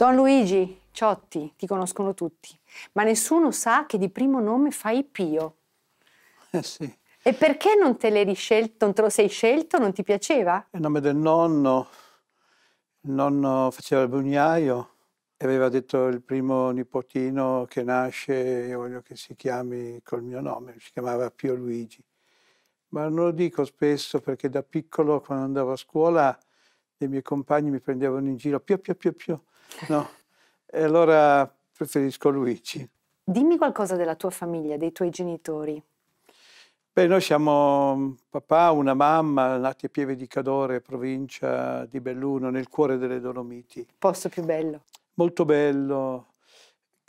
Don Luigi Ciotti, ti conoscono tutti, ma nessuno sa che di primo nome fai Pio. Eh sì. E perché non te l'eri scelto, non te lo sei scelto, non ti piaceva? Il nome del nonno, il nonno faceva il bugnaio e aveva detto il primo nipotino che nasce, io voglio che si chiami col mio nome, si chiamava Pio Luigi. Ma non lo dico spesso perché da piccolo quando andavo a scuola i miei compagni mi prendevano in giro, Pio, Pio, Pio, Pio. No, e allora preferisco Luigi. Dimmi qualcosa della tua famiglia, dei tuoi genitori. Beh, noi siamo un mm, papà, una mamma, nati a Pieve di Cadore, provincia di Belluno, nel cuore delle Dolomiti. Posto più bello. Molto bello.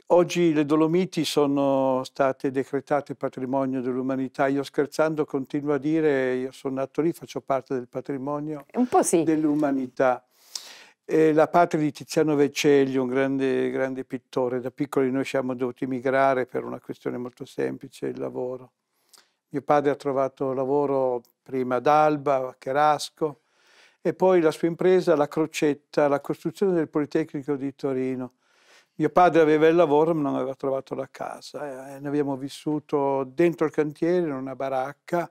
Oggi le Dolomiti sono state decretate patrimonio dell'umanità. Io scherzando continuo a dire, io sono nato lì, faccio parte del patrimonio sì. dell'umanità eh, la patria di Tiziano Vecelli, un grande, grande pittore. Da piccoli noi siamo dovuti migrare per una questione molto semplice, il lavoro. Mio padre ha trovato lavoro prima ad Alba, a Cherasco, e poi la sua impresa, la crocetta, la costruzione del Politecnico di Torino. Mio padre aveva il lavoro ma non aveva trovato la casa. Eh, ne abbiamo vissuto dentro il cantiere, in una baracca,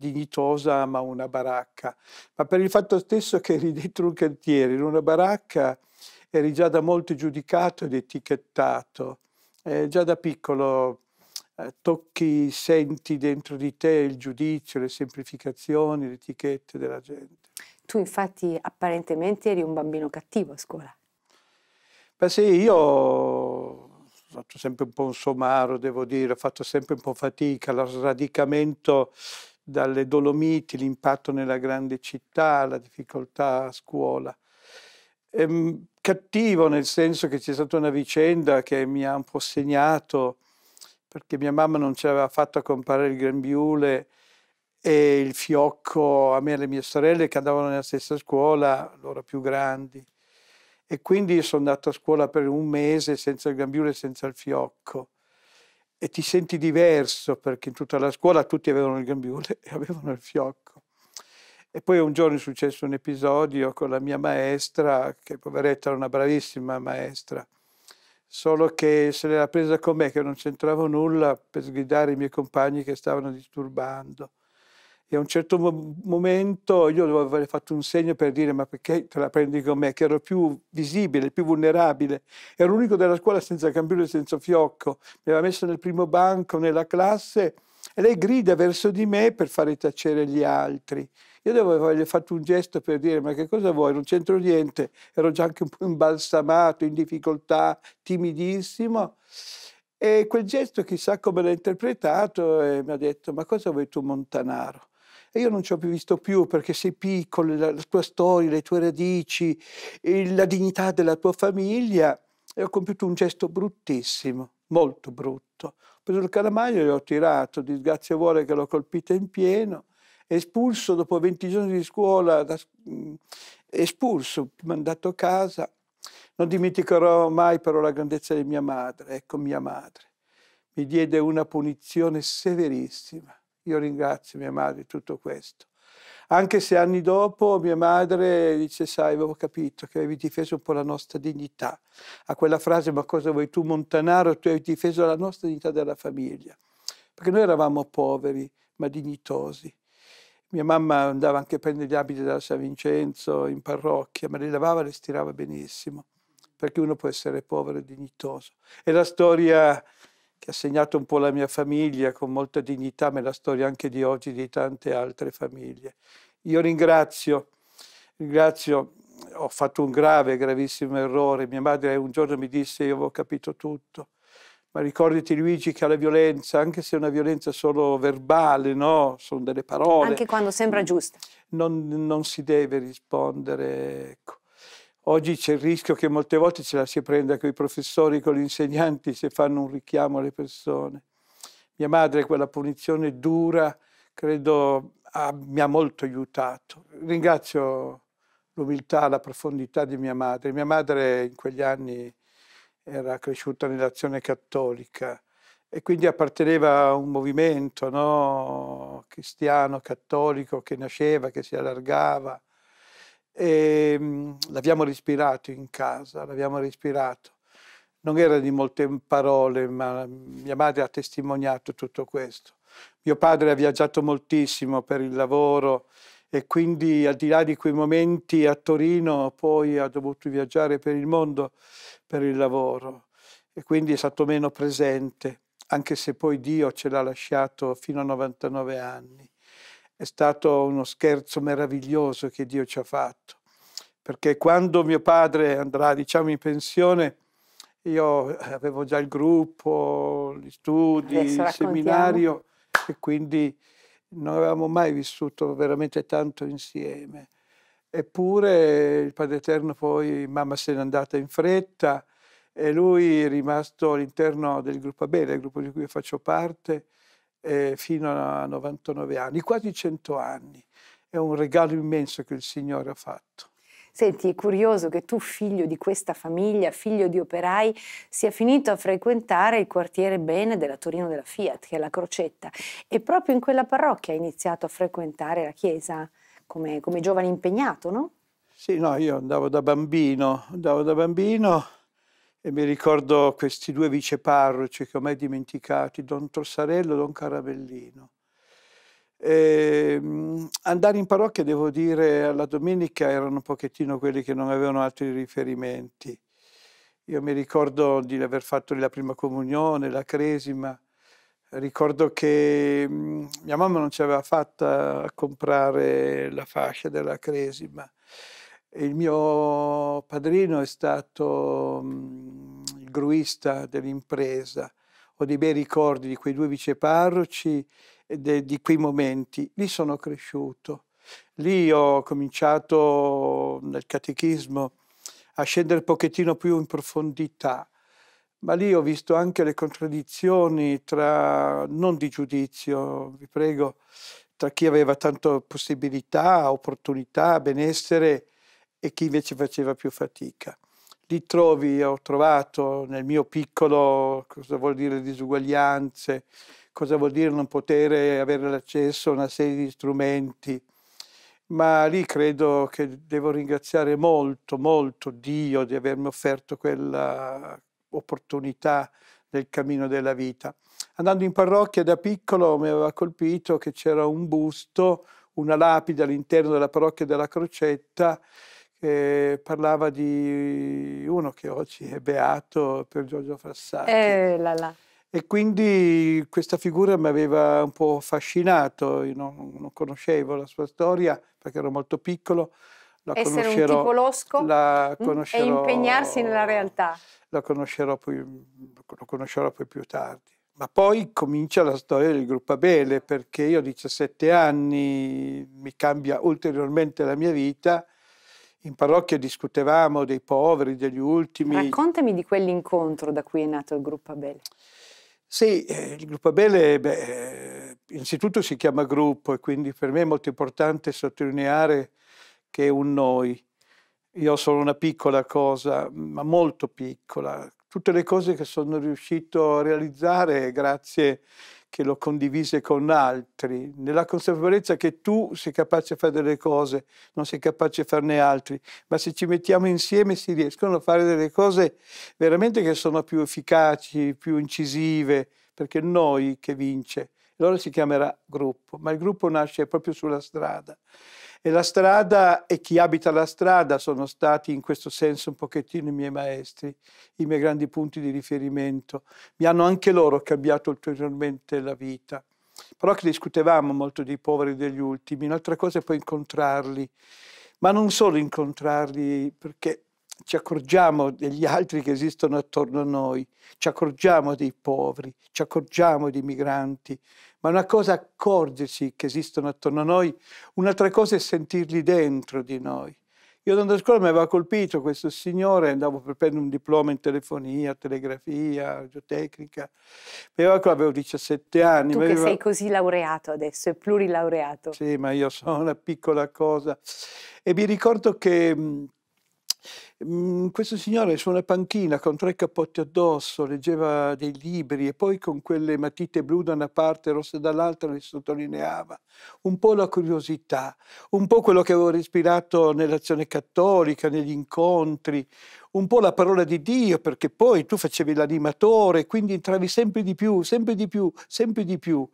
dignitosa ma una baracca, ma per il fatto stesso che eri dentro un cantiere, in una baracca eri già da molti giudicato ed etichettato, eh, già da piccolo eh, tocchi, senti dentro di te il giudizio, le semplificazioni, le etichette della gente. Tu infatti apparentemente eri un bambino cattivo a scuola. Beh sì, io ho fatto sempre un po' un somaro, devo dire, ho fatto sempre un po' fatica, sradicamento dalle Dolomiti, l'impatto nella grande città, la difficoltà a scuola. Ehm, cattivo nel senso che c'è stata una vicenda che mi ha un po' segnato, perché mia mamma non ci aveva fatto comprare il grembiule e il fiocco a me e alle mie sorelle che andavano nella stessa scuola, loro più grandi. E quindi sono andato a scuola per un mese senza il grembiule e senza il fiocco e ti senti diverso perché in tutta la scuola tutti avevano il gambiule e avevano il fiocco. E poi un giorno è successo un episodio con la mia maestra, che poveretta era una bravissima maestra, solo che se l'era presa con me che non c'entrava nulla per sgridare i miei compagni che stavano disturbando e a un certo momento io dovevo aver fatto un segno per dire ma perché te la prendi con me, che ero più visibile, più vulnerabile, ero l'unico della scuola senza campione, senza fiocco, mi aveva messo nel primo banco, nella classe e lei grida verso di me per fare tacere gli altri. Io devo averle fatto un gesto per dire ma che cosa vuoi, non c'entro niente, ero già anche un po' imbalsamato, in difficoltà, timidissimo. E quel gesto chissà come l'ha interpretato e mi ha detto ma cosa vuoi tu Montanaro? e io non ci ho più visto più perché sei piccolo, la, la tua storia, le tue radici, la dignità della tua famiglia e ho compiuto un gesto bruttissimo, molto brutto. Ho preso il calamaio e l'ho tirato, disgrazia vuole che l'ho colpita in pieno, espulso dopo 20 giorni di scuola, da, mm, espulso, mandato a casa. Non dimenticherò mai però la grandezza di mia madre, ecco mia madre. Mi diede una punizione severissima. Io ringrazio mia madre di tutto questo. Anche se anni dopo mia madre dice, sai, avevo capito che avevi difeso un po' la nostra dignità. A quella frase, ma cosa vuoi tu Montanaro? Tu hai difeso la nostra dignità della famiglia. Perché noi eravamo poveri, ma dignitosi. Mia mamma andava anche a prendere gli abiti da San Vincenzo in parrocchia, ma li lavava e li stirava benissimo, perché uno può essere povero e dignitoso. E la storia che ha segnato un po' la mia famiglia con molta dignità, ma è la storia anche di oggi di tante altre famiglie. Io ringrazio, ringrazio, ho fatto un grave, gravissimo errore. Mia madre un giorno mi disse, io avevo capito tutto, ma ricordati Luigi che la violenza, anche se è una violenza solo verbale, no? sono delle parole. Anche quando sembra giusta. Non, non si deve rispondere. Ecco. Oggi c'è il rischio che molte volte ce la si prenda con i professori, con gli insegnanti, se fanno un richiamo alle persone. Mia madre, quella punizione dura, credo ha, mi ha molto aiutato. Ringrazio l'umiltà, la profondità di mia madre. Mia madre in quegli anni era cresciuta nell'azione cattolica e quindi apparteneva a un movimento no? cristiano, cattolico, che nasceva, che si allargava e, ehm, l'abbiamo respirato in casa, l'abbiamo respirato. Non era di molte parole, ma mia madre ha testimoniato tutto questo. Mio padre ha viaggiato moltissimo per il lavoro e quindi al di là di quei momenti a Torino poi ha dovuto viaggiare per il mondo per il lavoro e quindi è stato meno presente, anche se poi Dio ce l'ha lasciato fino a 99 anni è stato uno scherzo meraviglioso che Dio ci ha fatto, perché quando mio padre andrà, diciamo, in pensione, io eh, avevo già il gruppo, gli studi, il seminario e quindi non avevamo mai vissuto veramente tanto insieme. Eppure il Padre Eterno poi, mamma se n'è andata in fretta e lui è rimasto all'interno del gruppo Abele, il gruppo di cui faccio parte, eh, fino a 99 anni, quasi 100 anni. È un regalo immenso che il Signore ha fatto. Senti, è curioso che tu, figlio di questa famiglia, figlio di operai, sia finito a frequentare il quartiere bene della Torino della Fiat, che è la Crocetta, e proprio in quella parrocchia hai iniziato a frequentare la chiesa come, come giovane impegnato, no? Sì, no, io andavo da bambino, andavo da bambino e mi ricordo questi due viceparroci che ho mai dimenticati, Don Torsarello e Don Carabellino. E, ehm, andare in parrocchia, devo dire, alla domenica erano un pochettino quelli che non avevano altri riferimenti. Io mi ricordo di aver fatto la prima comunione, la cresima. Ricordo che mm, mia mamma non ci aveva fatta a comprare la fascia della cresima il mio padrino è stato mm, il gruista dell'impresa. Ho dei bei ricordi di quei due viceparroci e de, di quei momenti. Lì sono cresciuto. Lì ho cominciato nel catechismo a scendere un pochettino più in profondità, ma lì ho visto anche le contraddizioni tra, non di giudizio, vi prego, tra chi aveva tante possibilità, opportunità, benessere e chi invece faceva più fatica. Li trovi, ho trovato nel mio piccolo cosa vuol dire disuguaglianze, cosa vuol dire non poter avere l'accesso a una serie di strumenti, ma lì credo che devo ringraziare molto, molto Dio di avermi offerto quella opportunità del cammino della vita. Andando in parrocchia da piccolo mi aveva colpito che c'era un busto, una lapide all'interno della parrocchia della Crocetta che parlava di uno che oggi è beato per Giorgio Frassati. Eh, là, là. E quindi questa figura mi aveva un po' affascinato, io non, non conoscevo la sua storia perché ero molto piccolo. La Essere un tipo losco la mm? e impegnarsi nella realtà. La conoscerò poi, lo conoscerò poi più tardi. Ma poi comincia la storia del gruppo Abele perché io a 17 anni mi cambia ulteriormente la mia vita in parrocchia discutevamo dei poveri, degli ultimi. Raccontami di quell'incontro da cui è nato il gruppo Abele. Sì, eh, il gruppo Abele, beh, eh, innanzitutto si chiama gruppo e quindi per me è molto importante sottolineare che è un noi. Io sono una piccola cosa, ma molto piccola. Tutte le cose che sono riuscito a realizzare grazie a che lo condivise con altri, nella consapevolezza che tu sei capace a fare delle cose, non sei capace a farne altri, ma se ci mettiamo insieme si riescono a fare delle cose veramente che sono più efficaci, più incisive, perché noi che vince. Allora si chiamerà gruppo, ma il gruppo nasce proprio sulla strada. E la strada e chi abita la strada sono stati in questo senso un pochettino i miei maestri, i miei grandi punti di riferimento. Mi hanno anche loro cambiato ulteriormente la vita. Però che discutevamo molto dei poveri degli ultimi, un'altra cosa è poi incontrarli, ma non solo incontrarli perché ci accorgiamo degli altri che esistono attorno a noi, ci accorgiamo dei poveri, ci accorgiamo dei migranti, ma una cosa è accorgersi che esistono attorno a noi, un'altra cosa è sentirli dentro di noi. Io andando a scuola mi aveva colpito questo signore, andavo per prendere un diploma in telefonia, telegrafia, radiotecnica, mi avevo 17 anni. Tu che aveva... sei così laureato adesso, è plurilaureato. Sì, ma io sono una piccola cosa. E mi ricordo che Mm, questo signore su una panchina con tre cappotti addosso leggeva dei libri e poi con quelle matite blu da una parte e rosse dall'altra li sottolineava. Un po' la curiosità, un po' quello che avevo respirato nell'azione cattolica, negli incontri, un po' la parola di Dio, perché poi tu facevi l'animatore, quindi entravi sempre di più, sempre di più, sempre di più.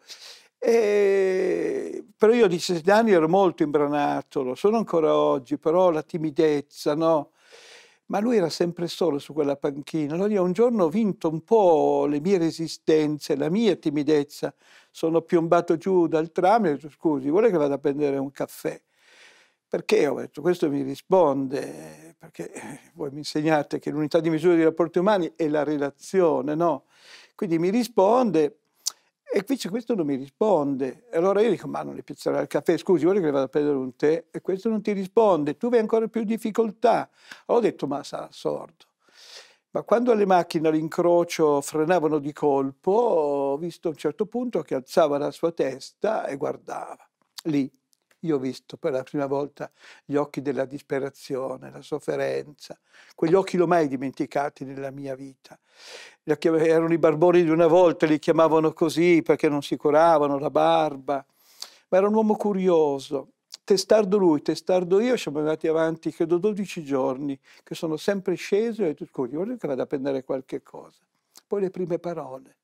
E... Però io a 17 anni ero molto imbranato, lo sono ancora oggi, però la timidezza, no? ma lui era sempre solo su quella panchina. Allora io un giorno ho vinto un po' le mie resistenze, la mia timidezza. Sono piombato giù dal tram e ho detto scusi, vuole che vada a prendere un caffè? Perché ho detto questo mi risponde, perché eh, voi mi insegnate che l'unità di misura dei rapporti umani è la relazione, no? Quindi mi risponde e invece questo non mi risponde. Allora io dico, ma non le piacerà il caffè? Scusi, vuole che le vado a prendere un tè? E questo non ti risponde. Tu hai ancora più difficoltà. ho detto, ma sarà sordo. Ma quando le macchine all'incrocio frenavano di colpo, ho visto a un certo punto che alzava la sua testa e guardava. Lì, io ho visto per la prima volta gli occhi della disperazione, la sofferenza, quegli occhi l'ho mai dimenticati nella mia vita. Erano i barboni di una volta, li chiamavano così perché non si curavano la barba, ma era un uomo curioso. Testardo lui, testardo io, siamo andati avanti credo 12 giorni, che sono sempre sceso e ho detto, guarda che vada a prendere qualche cosa. Poi le prime parole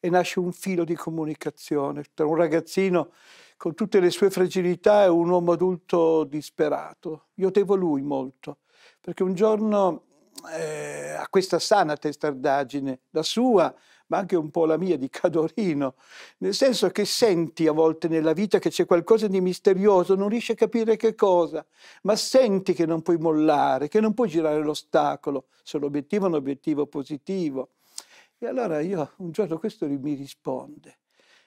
e nasce un filo di comunicazione tra un ragazzino con tutte le sue fragilità e un uomo adulto disperato. Io devo lui molto, perché un giorno eh, a questa sana testardaggine, la sua, ma anche un po' la mia di Cadorino, nel senso che senti a volte nella vita che c'è qualcosa di misterioso, non riesci a capire che cosa, ma senti che non puoi mollare, che non puoi girare l'ostacolo, se l'obiettivo è un obiettivo positivo. E allora io un giorno questo mi risponde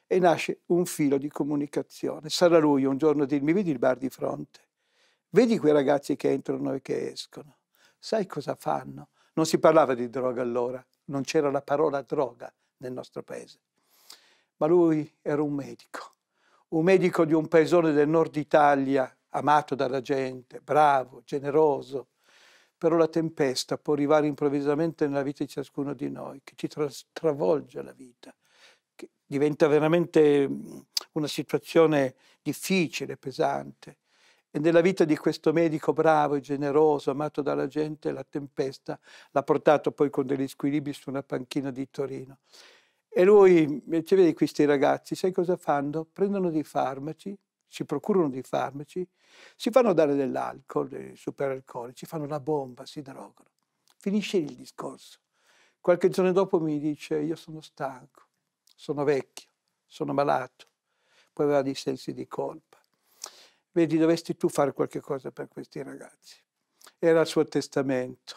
e nasce un filo di comunicazione. Sarà lui un giorno a dirmi, vedi il bar di fronte, vedi quei ragazzi che entrano e che escono, sai cosa fanno? Non si parlava di droga allora, non c'era la parola droga nel nostro paese. Ma lui era un medico, un medico di un paesone del nord Italia, amato dalla gente, bravo, generoso, però la tempesta può arrivare improvvisamente nella vita di ciascuno di noi, che ci tra- travolge la vita, che diventa veramente una situazione difficile, pesante. E nella vita di questo medico bravo e generoso, amato dalla gente, la tempesta l'ha portato poi con degli squilibri su una panchina di Torino. E lui, ci vedi questi ragazzi, sai cosa fanno? Prendono dei farmaci si procurano dei farmaci, si fanno dare dell'alcol, dei superalcolici, fanno la bomba, si drogano. Finisce il discorso. Qualche giorno dopo mi dice io sono stanco, sono vecchio, sono malato. Poi aveva dei sensi di colpa. Vedi, dovresti tu fare qualche cosa per questi ragazzi. Era il suo testamento.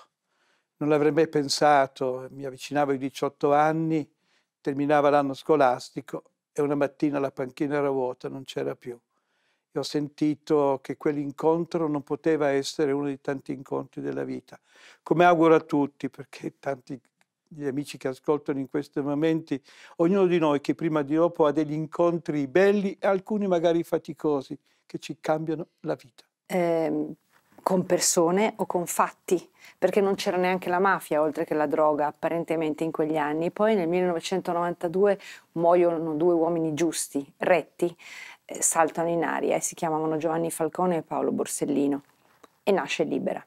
Non l'avrei mai pensato, mi avvicinavo ai 18 anni, terminava l'anno scolastico e una mattina la panchina era vuota, non c'era più e ho sentito che quell'incontro non poteva essere uno dei tanti incontri della vita. Come auguro a tutti, perché tanti gli amici che ascoltano in questi momenti, ognuno di noi che prima di dopo ha degli incontri belli e alcuni magari faticosi che ci cambiano la vita. Eh, con persone o con fatti, perché non c'era neanche la mafia oltre che la droga apparentemente in quegli anni. Poi nel 1992 muoiono due uomini giusti, retti, eh, saltano in aria e si chiamavano Giovanni Falcone e Paolo Borsellino e nasce Libera.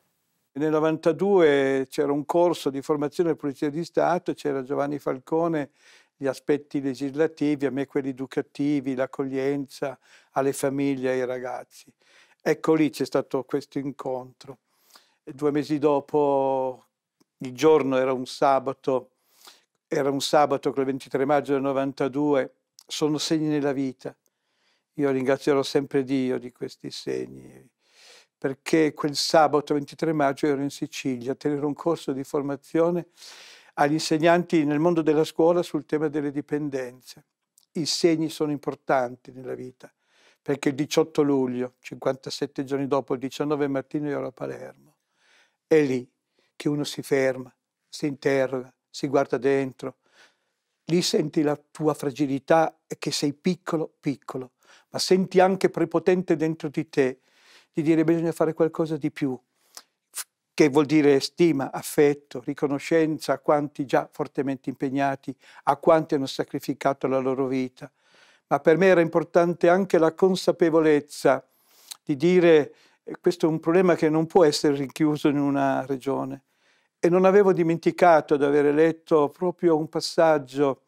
Nel 92 c'era un corso di formazione della Polizia di Stato, c'era Giovanni Falcone, gli aspetti legislativi, a me quelli educativi, l'accoglienza alle famiglie, ai ragazzi. Ecco lì c'è stato questo incontro. E due mesi dopo, il giorno era un sabato, era un sabato, il 23 maggio del 92, sono segni nella vita io ringrazierò sempre Dio di questi segni, perché quel sabato 23 maggio ero in Sicilia a tenere un corso di formazione agli insegnanti nel mondo della scuola sul tema delle dipendenze. I segni sono importanti nella vita, perché il 18 luglio, 57 giorni dopo, il 19 mattino io ero a Palermo. È lì che uno si ferma, si interroga, si guarda dentro. Lì senti la tua fragilità e che sei piccolo, piccolo, ma senti anche prepotente dentro di te di dire bisogna fare qualcosa di più, che vuol dire stima, affetto, riconoscenza a quanti già fortemente impegnati, a quanti hanno sacrificato la loro vita. Ma per me era importante anche la consapevolezza di dire eh, questo è un problema che non può essere rinchiuso in una regione. E non avevo dimenticato di avere letto proprio un passaggio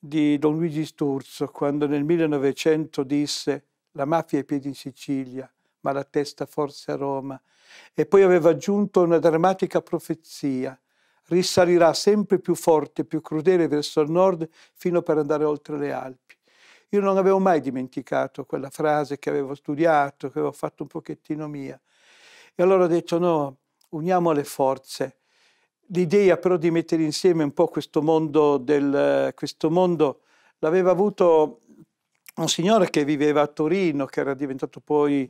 di Don Luigi Sturzo quando nel 1900 disse la mafia è i piedi in Sicilia, ma la testa forse a Roma. E poi aveva aggiunto una drammatica profezia. Risalirà sempre più forte, più crudele verso il nord fino per andare oltre le Alpi. Io non avevo mai dimenticato quella frase che avevo studiato, che avevo fatto un pochettino mia. E allora ho detto no, uniamo le forze l'idea però di mettere insieme un po' questo mondo, del, questo mondo l'aveva avuto un signore che viveva a Torino, che era diventato poi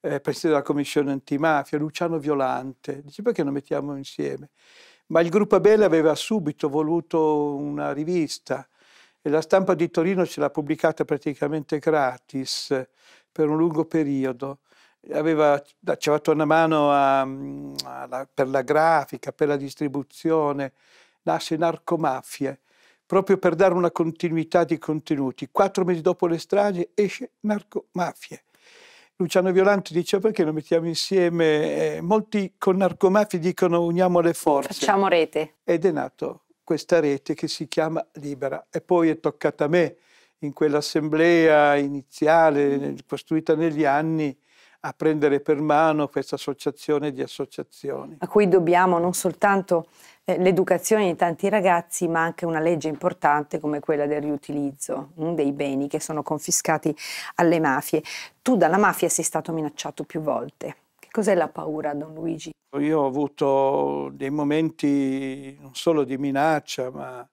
eh, presidente della commissione antimafia, Luciano Violante. Dice perché non mettiamo insieme? Ma il gruppo Abele aveva subito voluto una rivista e la stampa di Torino ce l'ha pubblicata praticamente gratis eh, per un lungo periodo aveva, ci aveva una mano a, mm, a, per la grafica, per la distribuzione, nasce Narcomafie, proprio per dare una continuità di contenuti. Quattro mesi dopo le stragi esce Narcomafie. Luciano Violante dice perché non mettiamo insieme, eh, molti con Narcomafie dicono uniamo le forze. Facciamo rete. Ed è nato questa rete che si chiama Libera e poi è toccata a me in quell'assemblea iniziale costruita negli anni a prendere per mano questa associazione di associazioni. A cui dobbiamo non soltanto eh, l'educazione di tanti ragazzi, ma anche una legge importante come quella del riutilizzo mm, dei beni che sono confiscati alle mafie. Tu dalla mafia sei stato minacciato più volte. Che cos'è la paura, Don Luigi? Io ho avuto dei momenti non solo di minaccia, ma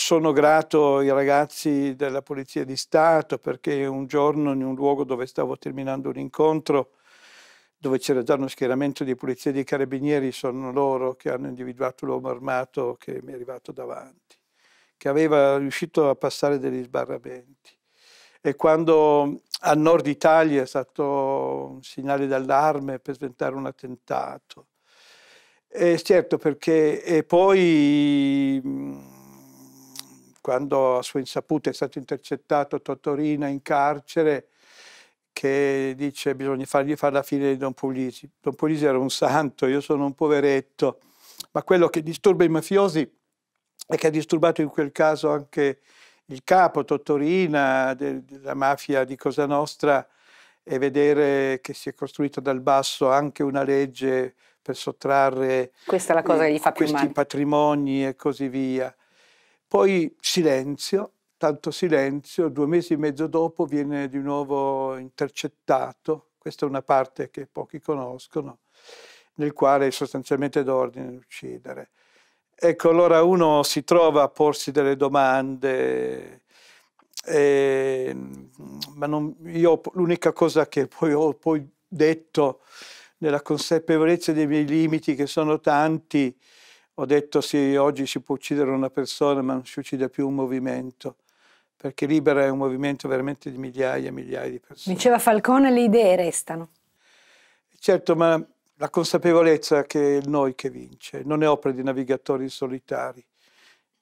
sono grato ai ragazzi della Polizia di Stato perché un giorno in un luogo dove stavo terminando un incontro, dove c'era già uno schieramento di polizia e di carabinieri, sono loro che hanno individuato l'uomo armato che mi è arrivato davanti, che aveva riuscito a passare degli sbarramenti. E quando a nord Italia è stato un segnale d'allarme per sventare un attentato. E certo perché e poi quando a sua insaputa è stato intercettato Totorina in carcere, che dice bisogna fargli fare la fine di Don Puglisi. Don Puglisi era un santo, io sono un poveretto, ma quello che disturba i mafiosi è che ha disturbato in quel caso anche il capo Totorina della mafia di Cosa Nostra e vedere che si è costruita dal basso anche una legge per sottrarre questi patrimoni e così via. Poi silenzio, tanto silenzio, due mesi e mezzo dopo viene di nuovo intercettato, questa è una parte che pochi conoscono, nel quale sostanzialmente do ordine di uccidere. Ecco, allora uno si trova a porsi delle domande, eh, ma non, io l'unica cosa che poi ho poi detto nella consapevolezza dei miei limiti, che sono tanti, ho detto sì, oggi si può uccidere una persona ma non si uccide più un movimento, perché Libera è un movimento veramente di migliaia e migliaia di persone. Diceva Falcone, le idee restano. Certo, ma la consapevolezza che è il noi che vince, non è opera di navigatori solitari.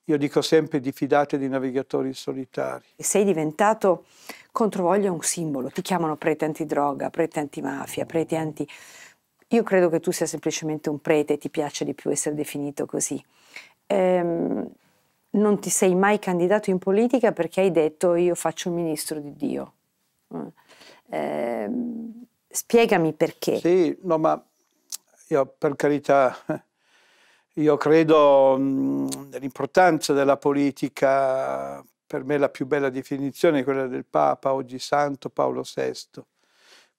Io dico sempre diffidate di navigatori solitari. Sei diventato controvoglia un simbolo, ti chiamano prete antidroga, prete antimafia, prete anti... Io credo che tu sia semplicemente un prete e ti piace di più essere definito così. Ehm, non ti sei mai candidato in politica perché hai detto io faccio il ministro di Dio. Eh, spiegami perché. Sì, no, ma io per carità, io credo nell'importanza mm, della politica, per me la più bella definizione è quella del Papa, oggi santo Paolo VI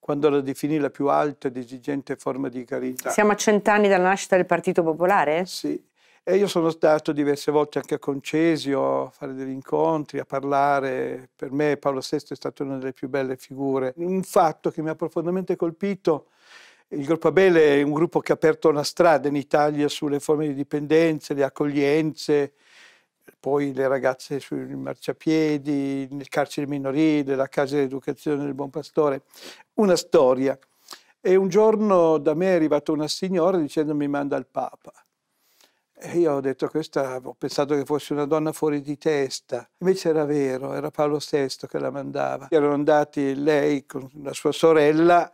quando la definì la più alta ed esigente forma di carità. Siamo a cent'anni dalla nascita del Partito Popolare? Sì. E io sono stato diverse volte anche a Concesio a fare degli incontri, a parlare. Per me Paolo VI è stato una delle più belle figure. Un fatto che mi ha profondamente colpito, il Gruppo Abele è un gruppo che ha aperto una strada in Italia sulle forme di dipendenza, le accoglienze, poi le ragazze sui marciapiedi, nel carcere minorile, la casa d'educazione del Buon Pastore, una storia. E un giorno da me è arrivata una signora dicendomi manda il Papa. E io ho detto questa, ho pensato che fosse una donna fuori di testa. Invece era vero, era Paolo VI che la mandava. Erano andati lei con la sua sorella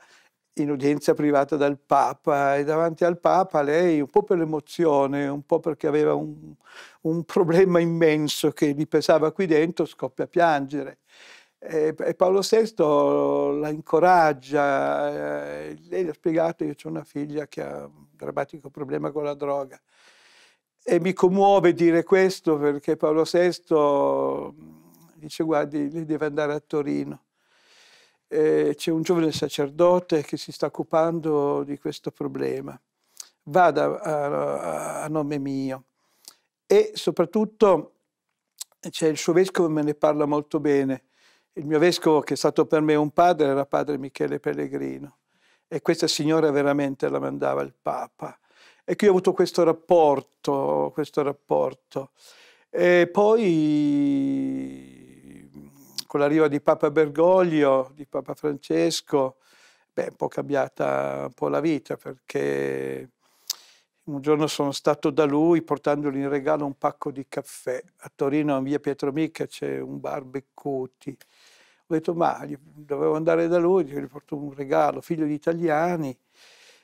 in udienza privata dal Papa e davanti al Papa lei, un po' per l'emozione, un po' perché aveva un, un problema immenso che gli pesava qui dentro, scoppia a piangere. E, e Paolo VI la incoraggia, eh, lei gli ha spiegato, io ho una figlia che ha un drammatico problema con la droga. E mi commuove dire questo perché Paolo VI mm, dice, guardi, lei deve andare a Torino eh, c'è un giovane sacerdote che si sta occupando di questo problema. Vada a, a nome mio. E soprattutto eh, c'è il suo vescovo che me ne parla molto bene. Il mio vescovo, che è stato per me un padre, era padre Michele Pellegrino. E questa signora veramente la mandava il Papa. E qui ho avuto questo rapporto, questo rapporto. E poi con l'arrivo di Papa Bergoglio, di Papa Francesco, beh, un po' cambiata un po' la vita perché un giorno sono stato da lui portandogli in regalo un pacco di caffè. A Torino, in via Pietro Mica, c'è un bar Beccuti. Ho detto, ma dovevo andare da lui, gli porto un regalo, figlio di italiani,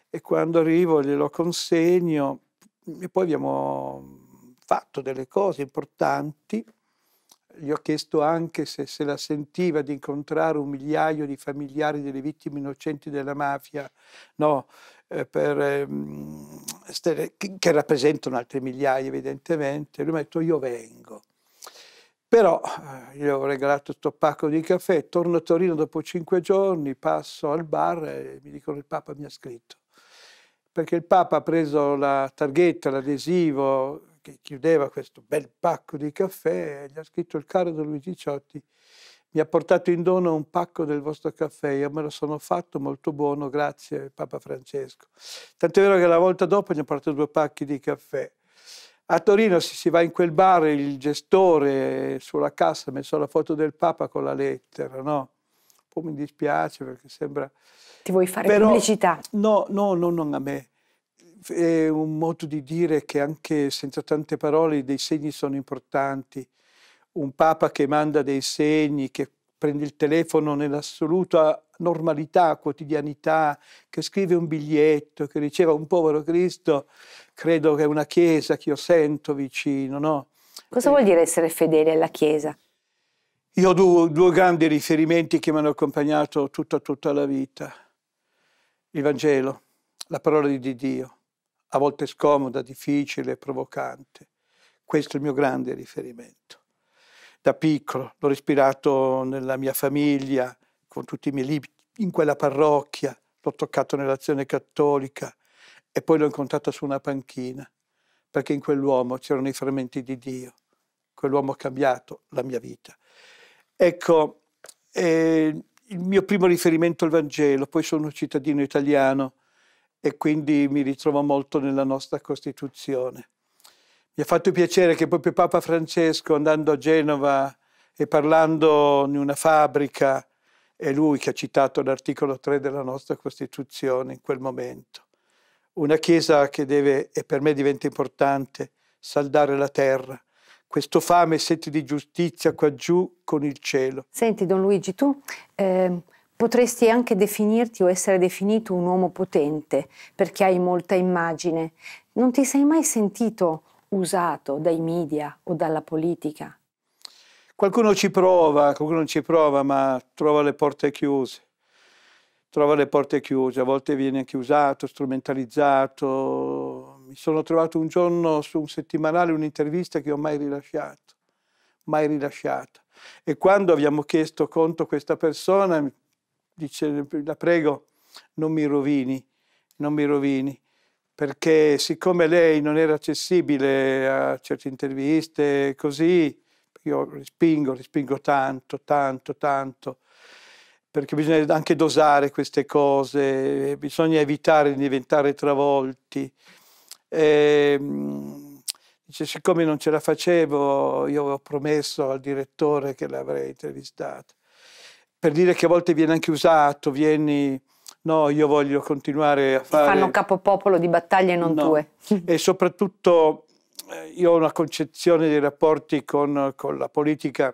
e quando arrivo glielo consegno. E poi abbiamo fatto delle cose importanti gli ho chiesto anche se se la sentiva di incontrare un migliaio di familiari delle vittime innocenti della mafia, no, eh, per, eh, che, rappresentano altre migliaia evidentemente. Lui mi ha detto io vengo. Però eh, gli ho regalato questo pacco di caffè, torno a Torino dopo cinque giorni, passo al bar e mi dicono il Papa mi ha scritto. Perché il Papa ha preso la targhetta, l'adesivo che chiudeva questo bel pacco di caffè, e gli ha scritto il caro Don Luigi Ciotti, mi ha portato in dono un pacco del vostro caffè, io me lo sono fatto, molto buono, grazie Papa Francesco. Tant'è vero che la volta dopo gli ho portato due pacchi di caffè. A Torino si, si va in quel bar, il gestore sulla cassa ha messo la foto del Papa con la lettera, no? Poi mi dispiace perché sembra... Ti vuoi fare Però, pubblicità? No, no, no, non a me è un modo di dire che anche senza tante parole dei segni sono importanti. Un Papa che manda dei segni, che prende il telefono nell'assoluta normalità, quotidianità, che scrive un biglietto, che riceva un povero Cristo, credo che è una Chiesa che io sento vicino. No? Cosa eh. vuol dire essere fedele alla Chiesa? Io ho due, due grandi riferimenti che mi hanno accompagnato tutta, tutta la vita. Il Vangelo, la parola di Dio a volte scomoda, difficile, provocante. Questo è il mio grande riferimento. Da piccolo l'ho respirato nella mia famiglia, con tutti i miei libri, in quella parrocchia, l'ho toccato nell'azione cattolica e poi l'ho incontrato su una panchina, perché in quell'uomo c'erano i frammenti di Dio. Quell'uomo ha cambiato la mia vita. Ecco, eh, il mio primo riferimento al Vangelo, poi sono un cittadino italiano, e quindi mi ritrovo molto nella nostra Costituzione. Mi ha fatto piacere che proprio Papa Francesco, andando a Genova e parlando in una fabbrica, è lui che ha citato l'articolo 3 della nostra Costituzione in quel momento. Una Chiesa che deve, e per me diventa importante, saldare la terra, questo fame e sete di giustizia qua giù con il cielo. Senti, Don Luigi, tu eh, Potresti anche definirti o essere definito un uomo potente perché hai molta immagine. Non ti sei mai sentito usato dai media o dalla politica? Qualcuno ci prova, qualcuno ci prova, ma trova le porte chiuse. Trova le porte chiuse, a volte viene anche usato, strumentalizzato. Mi sono trovato un giorno su un settimanale un'intervista che ho mai rilasciato, mai rilasciata. E quando abbiamo chiesto conto a questa persona, dice, la prego, non mi rovini, non mi rovini, perché siccome lei non era accessibile a certe interviste, così, io respingo, respingo tanto, tanto, tanto, perché bisogna anche dosare queste cose, bisogna evitare di diventare travolti. E, ehm, dice, siccome non ce la facevo, io avevo promesso al direttore che l'avrei intervistata per dire che a volte viene anche usato, vieni no, io voglio continuare a fare... Fanno capopopolo di battaglie non no. tue. e soprattutto eh, io ho una concezione dei rapporti con, con la politica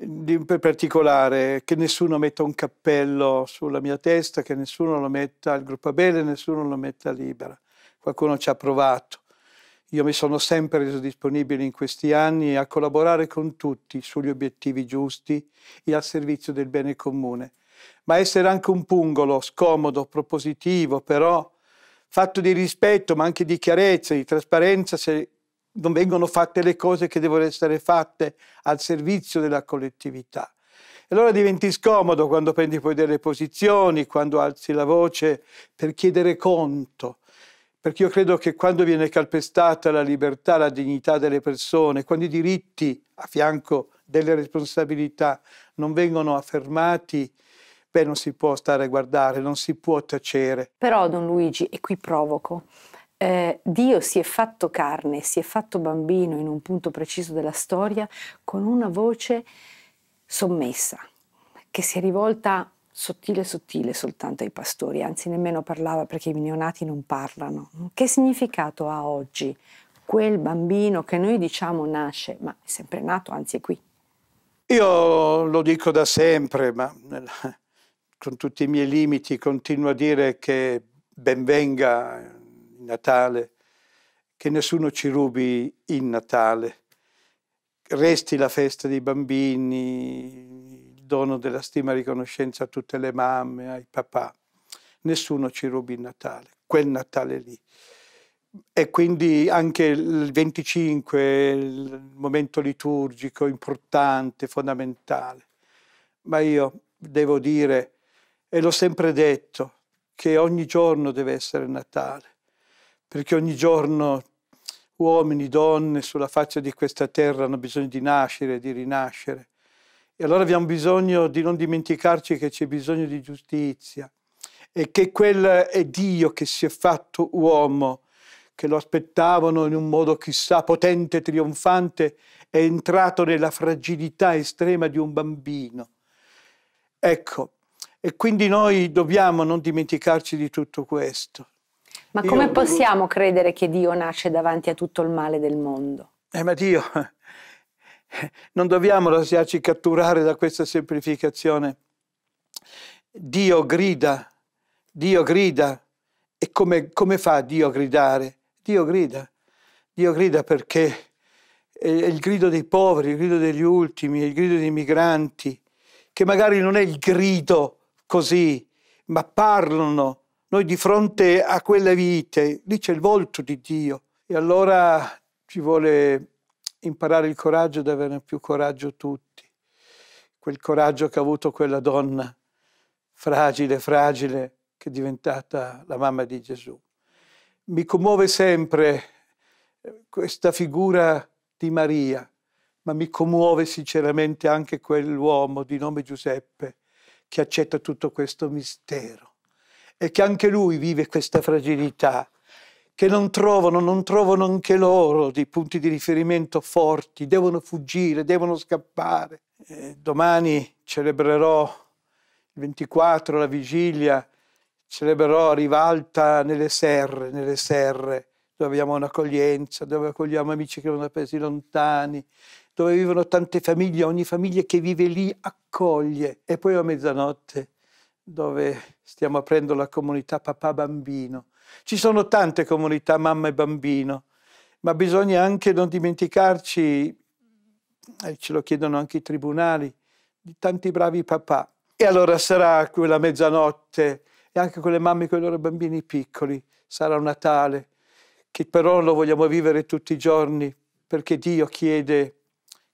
in particolare, che nessuno metta un cappello sulla mia testa, che nessuno lo metta al gruppo Abele, nessuno lo metta libera. Qualcuno ci ha provato. Io mi sono sempre reso disponibile in questi anni a collaborare con tutti sugli obiettivi giusti e al servizio del bene comune, ma essere anche un pungolo scomodo, propositivo, però fatto di rispetto, ma anche di chiarezza, di trasparenza se non vengono fatte le cose che devono essere fatte al servizio della collettività. E allora diventi scomodo quando prendi poi delle posizioni, quando alzi la voce per chiedere conto, perché io credo che quando viene calpestata la libertà, la dignità delle persone, quando i diritti a fianco delle responsabilità non vengono affermati, beh non si può stare a guardare, non si può tacere. Però Don Luigi, e qui provoco, eh, Dio si è fatto carne, si è fatto bambino in un punto preciso della storia con una voce sommessa, che si è rivolta sottile sottile soltanto ai pastori, anzi nemmeno parlava perché i neonati non parlano. Che significato ha oggi quel bambino che noi diciamo nasce, ma è sempre nato, anzi è qui? Io lo dico da sempre, ma con tutti i miei limiti continuo a dire che benvenga il Natale, che nessuno ci rubi il Natale. Resti la festa dei bambini, dono della stima e riconoscenza a tutte le mamme, ai papà. Nessuno ci rubi il Natale, quel Natale lì. E quindi anche il 25 il momento liturgico importante, fondamentale. Ma io devo dire, e l'ho sempre detto, che ogni giorno deve essere Natale, perché ogni giorno uomini, donne sulla faccia di questa terra hanno bisogno di nascere, di rinascere. E allora abbiamo bisogno di non dimenticarci che c'è bisogno di giustizia e che quel è Dio che si è fatto uomo, che lo aspettavano in un modo chissà potente, trionfante, è entrato nella fragilità estrema di un bambino. Ecco, e quindi noi dobbiamo non dimenticarci di tutto questo. Ma come Io... possiamo credere che Dio nasce davanti a tutto il male del mondo? Eh, ma Dio non dobbiamo lasciarci catturare da questa semplificazione. Dio grida, Dio grida. E come, come fa Dio a gridare? Dio grida. Dio grida perché è il grido dei poveri, il grido degli ultimi, il grido dei migranti, che magari non è il grido così, ma parlano. Noi di fronte a quelle vite, lì c'è il volto di Dio. E allora ci vuole imparare il coraggio di avere più coraggio tutti. Quel coraggio che ha avuto quella donna fragile, fragile, che è diventata la mamma di Gesù. Mi commuove sempre eh, questa figura di Maria, ma mi commuove sinceramente anche quell'uomo di nome Giuseppe che accetta tutto questo mistero e che anche lui vive questa fragilità che non trovano, non trovano anche loro dei punti di riferimento forti, devono fuggire, devono scappare. Eh, domani celebrerò il 24, la vigilia, celebrerò Rivalta nelle serre, nelle serre dove abbiamo un'accoglienza, dove accogliamo amici che vengono da paesi lontani, dove vivono tante famiglie, ogni famiglia che vive lì accoglie. E poi a mezzanotte, dove stiamo aprendo la comunità papà bambino, ci sono tante comunità mamma e bambino, ma bisogna anche non dimenticarci, eh, ce lo chiedono anche i tribunali, di tanti bravi papà. E allora sarà quella mezzanotte e anche quelle mamme con i loro bambini piccoli, sarà un Natale, che però lo vogliamo vivere tutti i giorni, perché Dio chiede,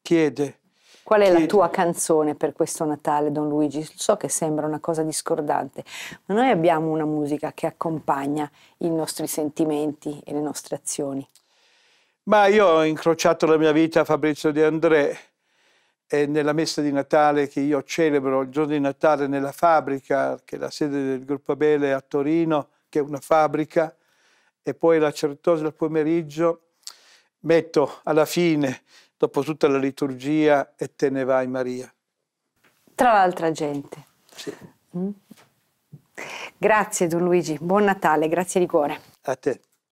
chiede Qual è la tua canzone per questo Natale, Don Luigi? So che sembra una cosa discordante, ma noi abbiamo una musica che accompagna i nostri sentimenti e le nostre azioni. Ma io ho incrociato la mia vita a Fabrizio De André e nella messa di Natale che io celebro il giorno di Natale nella fabbrica, che è la sede del Gruppo Bele a Torino, che è una fabbrica, e poi la certosa del pomeriggio, metto alla fine dopo tutta la liturgia e te ne vai Maria. Tra l'altra gente. Sì. Mm. Grazie Don Luigi, buon Natale, grazie di cuore. A te.